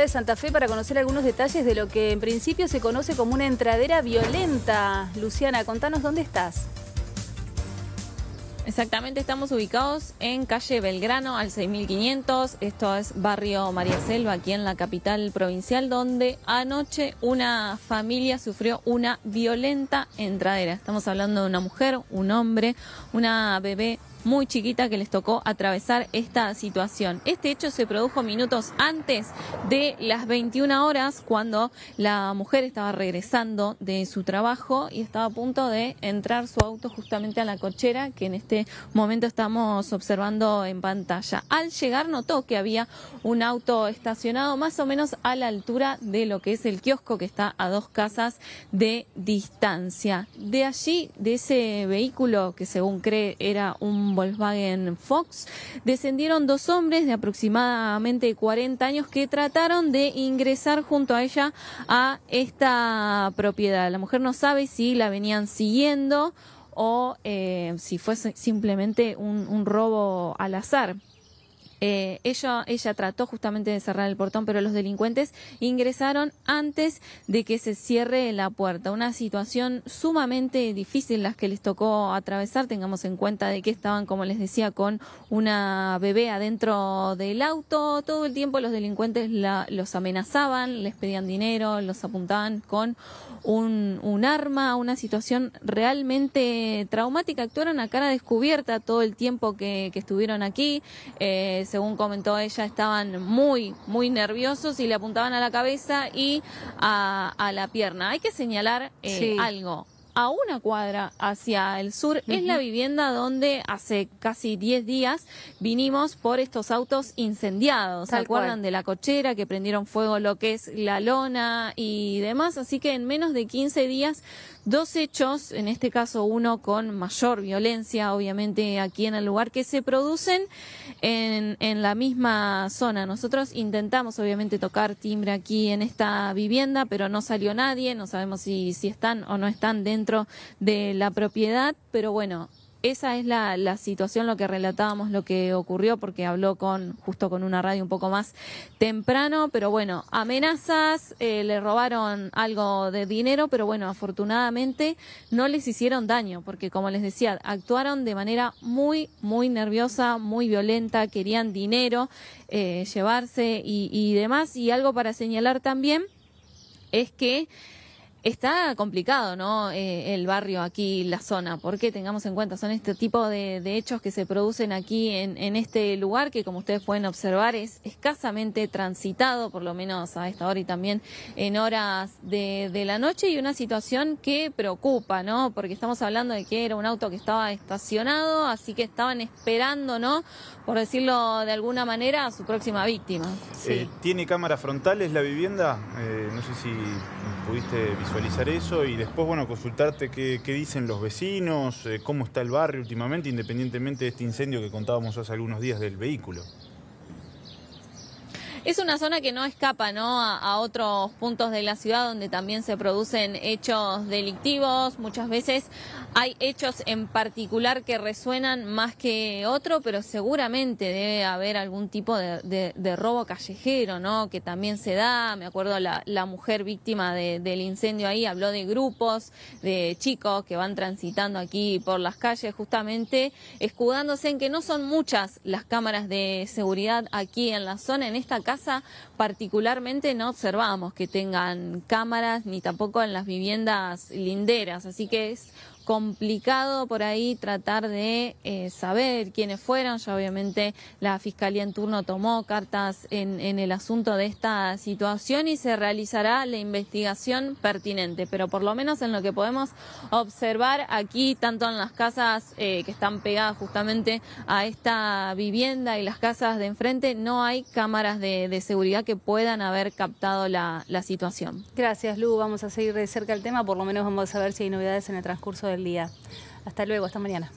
de Santa Fe para conocer algunos detalles de lo que en principio se conoce como una entradera violenta. Luciana, contanos dónde estás. Exactamente, estamos ubicados en calle Belgrano al 6500, esto es barrio María Selva, aquí en la capital provincial, donde anoche una familia sufrió una violenta entradera. Estamos hablando de una mujer, un hombre, una bebé muy chiquita que les tocó atravesar esta situación. Este hecho se produjo minutos antes de las 21 horas cuando la mujer estaba regresando de su trabajo y estaba a punto de entrar su auto justamente a la cochera que en este momento estamos observando en pantalla. Al llegar notó que había un auto estacionado más o menos a la altura de lo que es el kiosco que está a dos casas de distancia. De allí, de ese vehículo que según cree era un Volkswagen Fox, descendieron dos hombres de aproximadamente 40 años que trataron de ingresar junto a ella a esta propiedad. La mujer no sabe si la venían siguiendo o eh, si fue simplemente un robo al azar. Eh, ella, ella trató justamente de cerrar el portón, pero los delincuentes ingresaron antes de que se cierre la puerta. Una situación sumamente difícil las que les tocó atravesar. Tengamos en cuenta de que estaban, como les decía, con una bebé adentro del auto. Todo el tiempo los delincuentes los amenazaban, les pedían dinero, los apuntaban con un, arma, una situación realmente traumática. Actuaron a cara descubierta todo el tiempo que, estuvieron aquí. Eh, según comentó ella, estaban muy, muy nerviosos y le apuntaban a la cabeza y a, la pierna. Hay que señalar eh, algo a una cuadra hacia el sur, es la vivienda donde hace casi 10 días vinimos por estos autos incendiados. ¿Se acuerdan de la cochera que prendieron fuego lo que es la lona y demás? Así que en menos de 15 días, dos hechos, en este caso uno con mayor violencia, obviamente aquí en el lugar, que se producen en, en la misma zona. Nosotros intentamos, obviamente, tocar timbre aquí en esta vivienda, pero no salió nadie, no sabemos si, si están o no están dentro dentro de la propiedad, pero bueno, esa es la, la, situación, lo que relatábamos, lo que ocurrió, porque habló con justo con una radio un poco más temprano, pero bueno, amenazas, eh, le robaron algo de dinero, pero bueno, afortunadamente no les hicieron daño, porque como les decía, actuaron de manera muy, muy nerviosa, muy violenta, querían dinero, eh, llevarse y, y demás. Y algo para señalar también es que Está complicado, ¿no? Eh, el barrio aquí, la zona, porque tengamos en cuenta, son este tipo de, hechos que se producen aquí en, en, este lugar que, como ustedes pueden observar, es escasamente transitado, por lo menos a esta hora y también en horas de, la noche, y una situación que preocupa, ¿no? Porque estamos hablando de que era un auto que estaba estacionado, así que estaban esperando, ¿no? Por decirlo de alguna manera, a su próxima víctima. Eh, ¿Tiene cámaras frontales la vivienda? Eh, no sé si pudiste visualizar eso y después, bueno, consultarte qué, qué dicen los vecinos, eh, cómo está el barrio últimamente, independientemente de este incendio que contábamos hace algunos días del vehículo. Es una zona que no escapa ¿no? A, otros puntos de la ciudad donde también se producen hechos delictivos. Muchas veces hay hechos en particular que resuenan más que otro, pero seguramente debe haber algún tipo de, robo callejero ¿no? que también se da. Me acuerdo la, la mujer víctima del incendio ahí habló de grupos de chicos que van transitando aquí por las calles justamente escudándose en que no son muchas las cámaras de seguridad aquí en la zona, en esta calle casa particularmente no observamos que tengan cámaras ni tampoco en las viviendas linderas, así que es complicado por ahí tratar de eh, saber quiénes fueron. Ya obviamente la Fiscalía en turno tomó cartas en, el asunto de esta situación y se realizará la investigación pertinente. Pero por lo menos en lo que podemos observar aquí, tanto en las casas eh, que están pegadas justamente a esta vivienda y las casas de enfrente, no hay cámaras de eh, de seguridad que puedan haber captado la, la situación. Gracias, Lu. Vamos a seguir de cerca el tema, por lo menos vamos a ver si hay novedades en el transcurso del día. Hasta luego, hasta mañana.